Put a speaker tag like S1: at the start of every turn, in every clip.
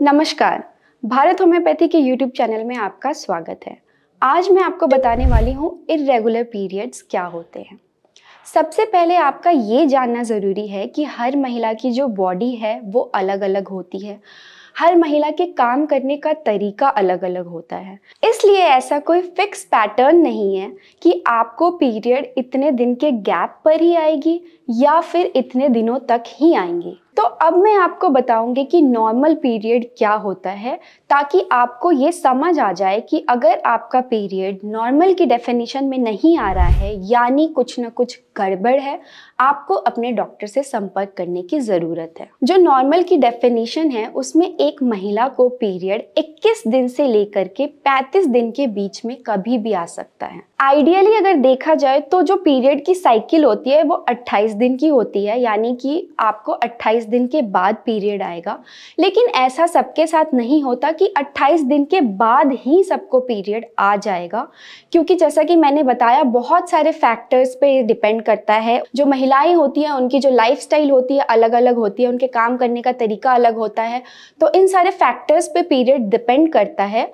S1: नमस्कार भारत होम्योपैथी के YouTube channel में आपका स्वागत है आज मैं आपको बताने वाली हूँ इरेगुलर पीरियड्स क्या होते हैं सबसे पहले आपका ये जानना ज़रूरी है कि हर महिला की जो बॉडी है वो अलग अलग होती है हर महिला के काम करने का तरीका अलग अलग होता है इसलिए ऐसा कोई फिक्स पैटर्न नहीं है कि आपको पीरियड इतने दिन के गैप पर ही आएगी या फिर इतने दिनों तक ही आएंगी तो अब मैं आपको बताऊंगी कि नॉर्मल पीरियड क्या होता है ताकि आपको ये समझ आ जाए कि अगर आपका पीरियड नॉर्मल की डेफिनेशन में नहीं आ रहा है यानी कुछ ना कुछ गड़बड़ है आपको अपने डॉक्टर से संपर्क करने की ज़रूरत है जो नॉर्मल की डेफिनेशन है उसमें एक महिला को पीरियड 21 दिन से लेकर के 35 दिन के बीच में कभी भी आ सकता है आइडियली अगर देखा जाए तो जो पीरियड की साइकिल होती है वो 28 दिन की होती है यानी कि आपको 28 दिन के बाद पीरियड आएगा लेकिन ऐसा सबके साथ नहीं होता कि 28 दिन के बाद ही सबको पीरियड आ जाएगा क्योंकि जैसा कि मैंने बताया बहुत सारे फैक्टर्स पे डिपेंड करता है जो महिलाएं होती हैं उनकी जो लाइफ होती है अलग अलग होती है उनके काम करने का तरीका अलग होता है तो इन सारे फैक्टर्स पर पीरियड डिपेंड करता है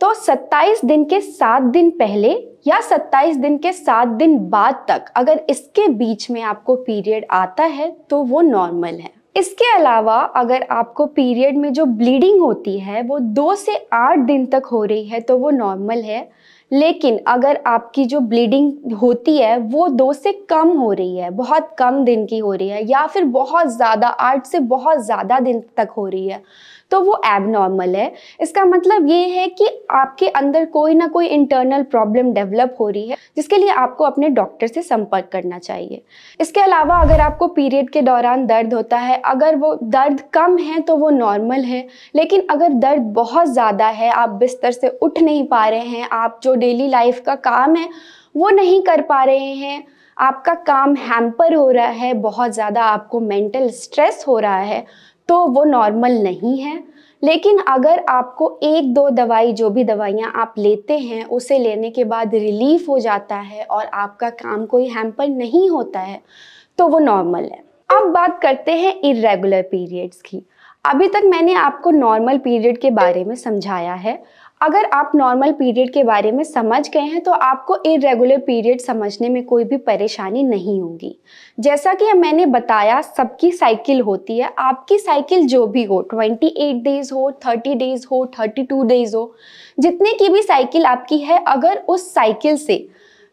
S1: तो 27 दिन के सात दिन पहले या 27 दिन के सात दिन बाद तक अगर इसके बीच में आपको पीरियड आता है तो वो नॉर्मल है इसके अलावा अगर आपको पीरियड में जो ब्लीडिंग होती है वो दो से आठ दिन तक हो रही है तो वो नॉर्मल है लेकिन अगर आपकी जो ब्लीडिंग होती है वो दो से कम हो रही है बहुत कम दिन की हो रही है या फिर बहुत ज़्यादा आठ से बहुत ज़्यादा दिन तक हो रही है तो वो एबनॉर्मल है इसका मतलब ये है कि आपके अंदर कोई ना कोई इंटरनल प्रॉब्लम डेवलप हो रही है जिसके लिए आपको अपने डॉक्टर से संपर्क करना चाहिए इसके अलावा अगर आपको पीरियड के दौरान दर्द होता है अगर वो दर्द कम है तो वो नॉर्मल है लेकिन अगर दर्द बहुत ज़्यादा है आप बिस्तर से उठ नहीं पा रहे हैं आप जो डेली लाइफ का काम है वो नहीं कर पा रहे हैं आपका काम हैम्पर हो रहा है बहुत ज़्यादा आपको मेंटल स्ट्रेस हो रहा है तो वो नॉर्मल नहीं है लेकिन अगर आपको एक दो दवाई जो भी दवाइयाँ आप लेते हैं उसे लेने के बाद रिलीफ हो जाता है और आपका काम कोई हैम्पर नहीं होता है तो वो नॉर्मल है अब बात करते हैं इरेगुलर पीरियड्स की अभी तक मैंने आपको नॉर्मल पीरियड के बारे में समझाया है अगर आप नॉर्मल पीरियड के बारे में समझ गए हैं तो आपको इरेगुलर पीरियड समझने में कोई भी परेशानी नहीं होगी जैसा कि मैंने बताया सबकी साइकिल होती है आपकी साइकिल जो भी हो 28 डेज हो 30 डेज हो 32 डेज हो जितने की भी साइकिल आपकी है अगर उस साइकिल से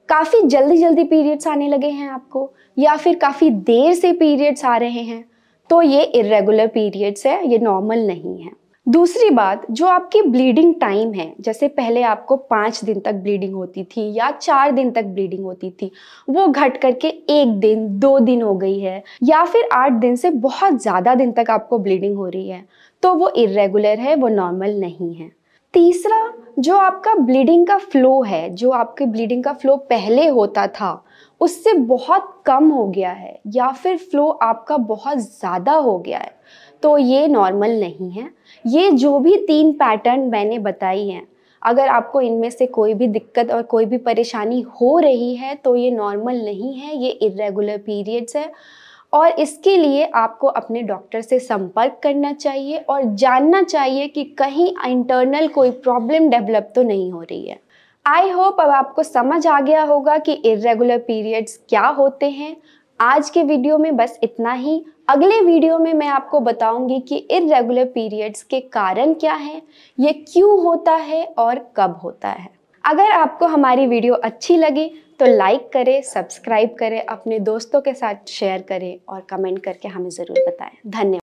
S1: काफ़ी जल्दी जल्दी पीरियड्स आने लगे हैं आपको या फिर काफ़ी देर से पीरियड्स आ रहे हैं तो ये इरेगुलर पीरियड्स है ये नॉर्मल नहीं है दूसरी बात जो आपकी ब्लीडिंग टाइम है जैसे पहले आपको पाँच दिन तक ब्लीडिंग होती थी या चार दिन तक ब्लीडिंग होती थी वो घट करके एक दिन दो दिन हो गई है या फिर आठ दिन से बहुत ज़्यादा दिन तक आपको ब्लीडिंग हो रही है तो वो इरेगुलर है वो नॉर्मल नहीं है तीसरा जो आपका ब्लीडिंग का फ्लो है जो आपके ब्लीडिंग का फ्लो पहले होता था उससे बहुत कम हो गया है या फिर फ्लो आपका बहुत ज़्यादा हो गया है तो ये नॉर्मल नहीं है ये जो भी तीन पैटर्न मैंने बताई हैं अगर आपको इनमें से कोई भी दिक्कत और कोई भी परेशानी हो रही है तो ये नॉर्मल नहीं है ये इरेगुलर पीरियड्स है और इसके लिए आपको अपने डॉक्टर से संपर्क करना चाहिए और जानना चाहिए कि कहीं इंटरनल कोई प्रॉब्लम डेवलप तो नहीं हो रही है आई होप अब आपको समझ आ गया होगा कि इरेगुलर पीरियड्स क्या होते हैं आज के वीडियो में बस इतना ही अगले वीडियो में मैं आपको बताऊंगी कि इरेगुलर पीरियड्स के कारण क्या है ये क्यों होता है और कब होता है अगर आपको हमारी वीडियो अच्छी लगी तो लाइक करें सब्सक्राइब करें अपने दोस्तों के साथ शेयर करें और कमेंट करके हमें ज़रूर बताएं धन्यवाद